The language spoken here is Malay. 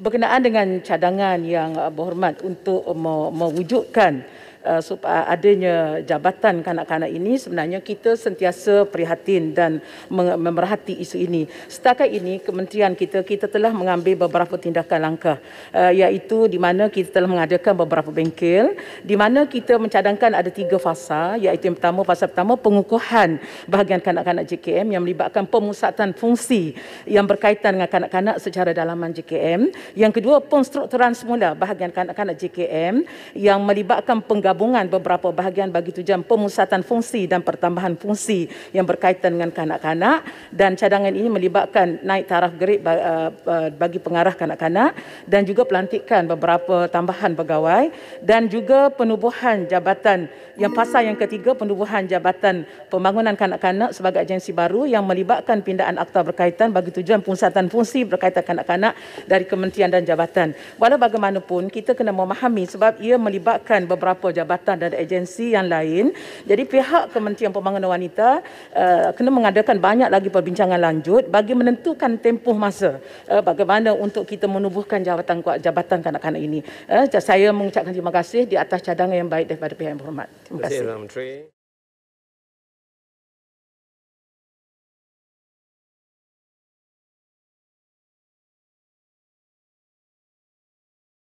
berkenaan dengan cadangan yang uh, berhormat untuk uh, mewujudkan Uh, supaya uh, adanya jabatan kanak-kanak ini sebenarnya kita sentiasa prihatin dan memerhati isu ini. Setakat ini kementerian kita kita telah mengambil beberapa tindakan langkah uh, iaitu di mana kita telah mengadakan beberapa bengkel di mana kita mencadangkan ada tiga fasa iaitu yang pertama fasa pertama pengukuhan bahagian kanak-kanak JKM yang melibatkan pemusatan fungsi yang berkaitan dengan kanak-kanak secara dalaman JKM. Yang kedua pengstrukturan semula bahagian kanak-kanak JKM yang melibatkan penggabungan penggabungan beberapa bahagian bagi tujuan pemusatan fungsi dan pertambahan fungsi yang berkaitan dengan kanak-kanak dan cadangan ini melibatkan naik taraf grade eh, eh, bagi pengarah kanak-kanak dan juga pelantikan beberapa tambahan pegawai dan juga penubuhan jabatan yang pasal yang ketiga penubuhan jabatan pembangunan kanak-kanak sebagai agensi baru yang melibatkan pindaan akta berkaitan bagi tujuan pemusatan fungsi berkaitan kanak-kanak dari kementerian dan jabatan. Walau bagaimanapun kita kena memahami sebab ia melibatkan beberapa jabatan jabatan dan agensi yang lain. Jadi pihak Kementerian Pembangunan Wanita uh, kena mengadakan banyak lagi perbincangan lanjut bagi menentukan tempoh masa uh, bagaimana untuk kita menubuhkan jabatan jabatan kanak-kanak ini. Uh, saya mengucapkan terima kasih di atas cadangan yang baik daripada pihak yang berhormat. Terima kasih.